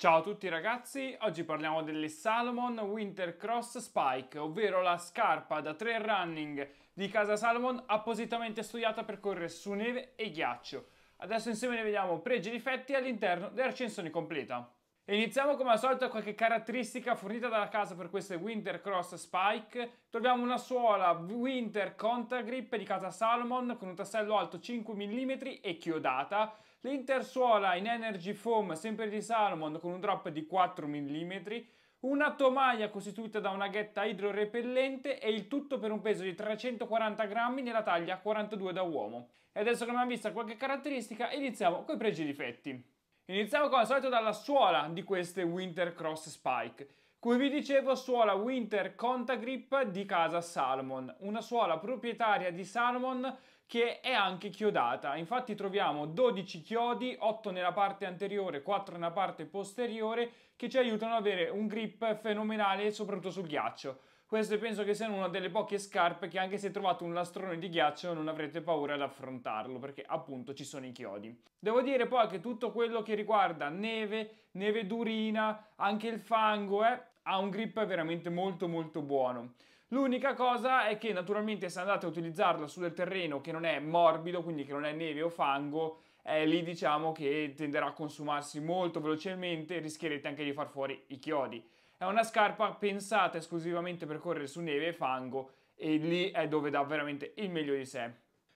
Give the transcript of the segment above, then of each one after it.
Ciao a tutti ragazzi, oggi parliamo delle Salomon Winter Cross Spike, ovvero la scarpa da trail running di casa Salomon appositamente studiata per correre su neve e ghiaccio. Adesso insieme ne vediamo pregi e difetti all'interno della completa. Iniziamo come al solito qualche caratteristica fornita dalla casa per queste Winter Cross Spike. Troviamo una suola Winter Conta Grip di casa Salomon con un tassello alto 5 mm e chiodata. L'intersuola in Energy Foam sempre di Salomon con un drop di 4 mm. Una tomaia costituita da una ghetta idrorepellente e il tutto per un peso di 340 grammi nella taglia 42 da uomo. E adesso che abbiamo visto qualche caratteristica iniziamo con i pregi e difetti. Iniziamo come al solito dalla suola di queste Winter Cross Spike. Come vi dicevo, suola Winter Contagrip di casa Salmon, una suola proprietaria di Salmon che è anche chiodata. Infatti troviamo 12 chiodi, 8 nella parte anteriore, 4 nella parte posteriore, che ci aiutano ad avere un grip fenomenale soprattutto sul ghiaccio. Queste penso che siano una delle poche scarpe che anche se trovate un lastrone di ghiaccio non avrete paura ad affrontarlo perché appunto ci sono i chiodi. Devo dire poi che tutto quello che riguarda neve, neve durina, anche il fango eh, ha un grip veramente molto molto buono. L'unica cosa è che naturalmente se andate a utilizzarlo su del terreno che non è morbido, quindi che non è neve o fango, è lì diciamo che tenderà a consumarsi molto velocemente e rischierete anche di far fuori i chiodi. È una scarpa pensata esclusivamente per correre su neve e fango e lì è dove dà veramente il meglio di sé.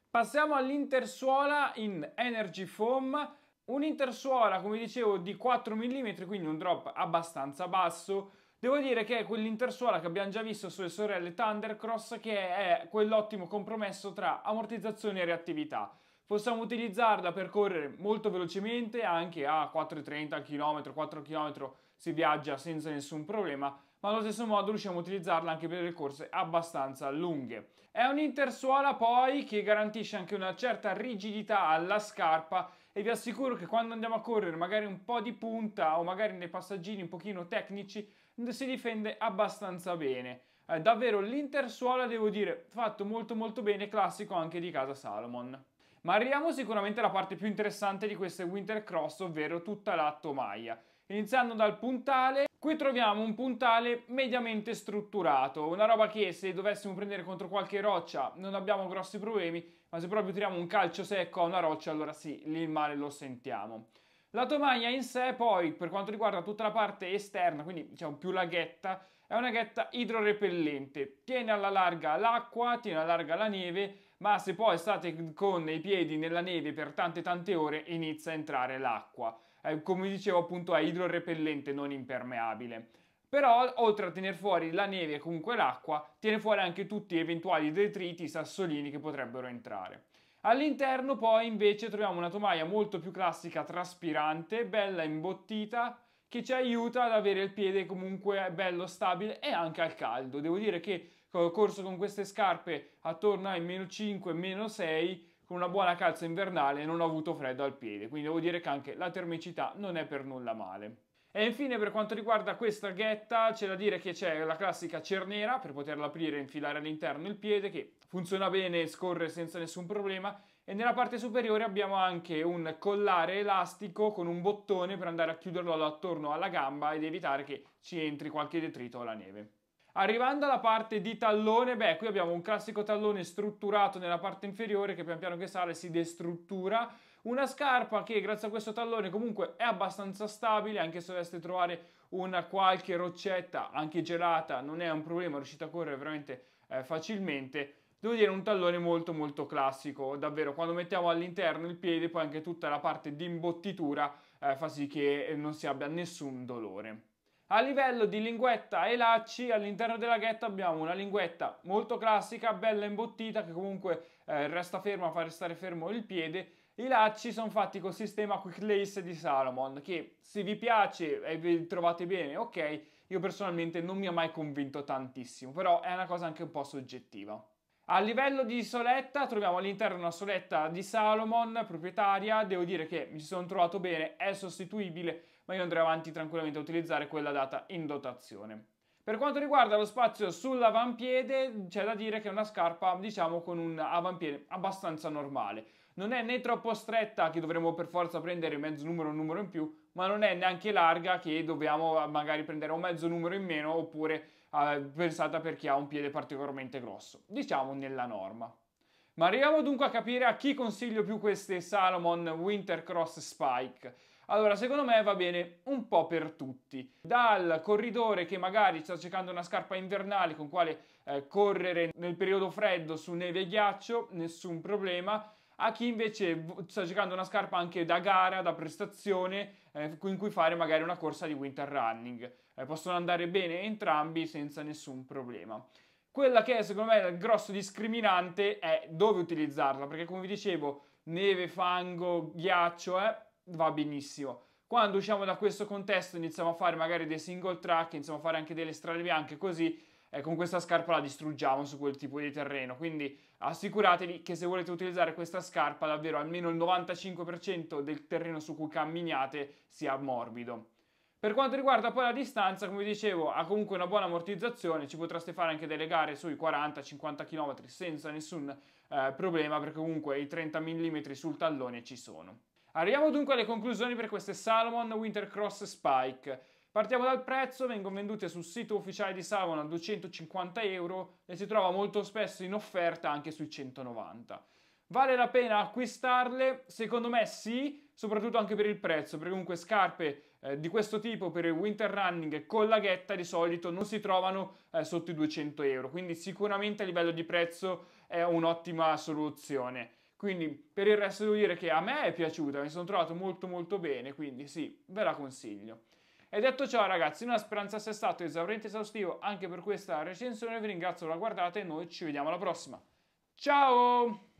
Passiamo all'intersuola in Energy Foam, un'intersuola come dicevo di 4 mm, quindi un drop abbastanza basso, Devo dire che è quell'intersuola che abbiamo già visto sulle sorelle Thundercross che è quell'ottimo compromesso tra ammortizzazione e reattività possiamo utilizzarla per correre molto velocemente anche a 4,30 km, 4 km si viaggia senza nessun problema, ma allo stesso modo riusciamo a utilizzarla anche per le corse abbastanza lunghe. È un'intersuola poi che garantisce anche una certa rigidità alla scarpa e vi assicuro che quando andiamo a correre magari un po' di punta o magari nei passaggini un pochino tecnici si difende abbastanza bene. Eh, davvero l'intersuola devo dire fatto molto molto bene, classico anche di casa Salomon. Ma arriviamo sicuramente alla parte più interessante di queste winter cross, ovvero tutta la tomaia. Iniziando dal puntale, qui troviamo un puntale mediamente strutturato, una roba che se dovessimo prendere contro qualche roccia non abbiamo grossi problemi, ma se proprio tiriamo un calcio secco a una roccia allora sì, lì il male lo sentiamo. La tomaia in sé poi, per quanto riguarda tutta la parte esterna, quindi diciamo più la ghetta, è una ghetta idrorepellente, tiene alla larga l'acqua, tiene alla larga la neve ma se poi state con i piedi nella neve per tante tante ore inizia a entrare l'acqua. Eh, come dicevo appunto è idrorepellente, non impermeabile. Però oltre a tenere fuori la neve e comunque l'acqua, tiene fuori anche tutti gli eventuali detriti, sassolini che potrebbero entrare. All'interno poi invece troviamo una tomaia molto più classica, traspirante, bella imbottita, che ci aiuta ad avere il piede comunque bello stabile e anche al caldo. Devo dire che corso con queste scarpe attorno ai meno 5, meno 6 con una buona calza invernale non ho avuto freddo al piede, quindi devo dire che anche la termicità non è per nulla male. E infine per quanto riguarda questa ghetta c'è da dire che c'è la classica cerniera per poterla aprire e infilare all'interno il piede che funziona bene e scorre senza nessun problema e nella parte superiore abbiamo anche un collare elastico con un bottone per andare a chiuderlo attorno alla gamba ed evitare che ci entri qualche detrito o la neve. Arrivando alla parte di tallone, beh, qui abbiamo un classico tallone strutturato nella parte inferiore che pian piano che sale si destruttura. Una scarpa che grazie a questo tallone comunque è abbastanza stabile, anche se doveste trovare una qualche roccetta, anche gelata, non è un problema, riuscite a correre veramente eh, facilmente. Devo dire un tallone molto molto classico, davvero, quando mettiamo all'interno il piede poi anche tutta la parte di imbottitura eh, fa sì che non si abbia nessun dolore. A livello di linguetta e lacci, all'interno della ghetta abbiamo una linguetta molto classica, bella imbottita, che comunque eh, resta ferma, fa restare fermo il piede. I lacci sono fatti col sistema Quick Lace di Salomon, che se vi piace e vi trovate bene, ok, io personalmente non mi ha mai convinto tantissimo, però è una cosa anche un po' soggettiva. A livello di soletta troviamo all'interno una soletta di Salomon, proprietaria, devo dire che mi sono trovato bene, è sostituibile ma io andrei avanti tranquillamente a utilizzare quella data in dotazione. Per quanto riguarda lo spazio sull'avampiede, c'è da dire che è una scarpa, diciamo, con un avampiede abbastanza normale. Non è né troppo stretta, che dovremmo per forza prendere mezzo numero un numero in più, ma non è neanche larga, che dobbiamo ah, magari prendere un mezzo numero in meno, oppure eh, pensata per chi ha un piede particolarmente grosso. Diciamo nella norma. Ma arriviamo dunque a capire a chi consiglio più queste Salomon Winter Cross Spike. Allora, secondo me va bene un po' per tutti. Dal corridore che magari sta cercando una scarpa invernale con quale eh, correre nel periodo freddo su neve e ghiaccio, nessun problema a chi invece sta cercando una scarpa anche da gara, da prestazione, eh, in cui fare magari una corsa di winter running. Eh, possono andare bene entrambi senza nessun problema. Quella che è secondo me il grosso discriminante è dove utilizzarla, perché come vi dicevo, neve, fango, ghiaccio, eh, va benissimo. Quando usciamo da questo contesto iniziamo a fare magari dei single track, iniziamo a fare anche delle strade bianche così eh, con questa scarpa la distruggiamo su quel tipo di terreno. Quindi assicuratevi che se volete utilizzare questa scarpa davvero almeno il 95% del terreno su cui camminiate sia morbido. Per quanto riguarda poi la distanza, come dicevo, ha comunque una buona ammortizzazione, ci potreste fare anche delle gare sui 40-50 km senza nessun eh, problema perché comunque i 30 mm sul tallone ci sono. Arriviamo dunque alle conclusioni per queste Salomon Cross Spike. Partiamo dal prezzo, vengono vendute sul sito ufficiale di Salomon a 250 euro e si trova molto spesso in offerta anche sui 190. Vale la pena acquistarle? Secondo me sì, soprattutto anche per il prezzo, perché comunque scarpe eh, di questo tipo per il winter running con laghetta di solito non si trovano eh, sotto i 200 euro, quindi sicuramente a livello di prezzo è un'ottima soluzione. Quindi per il resto devo dire che a me è piaciuta, mi sono trovato molto molto bene, quindi sì, ve la consiglio. E detto ciò ragazzi, una speranza sia stato esauriente esaustivo anche per questa recensione, vi ringrazio per la guardata e noi ci vediamo alla prossima. Ciao!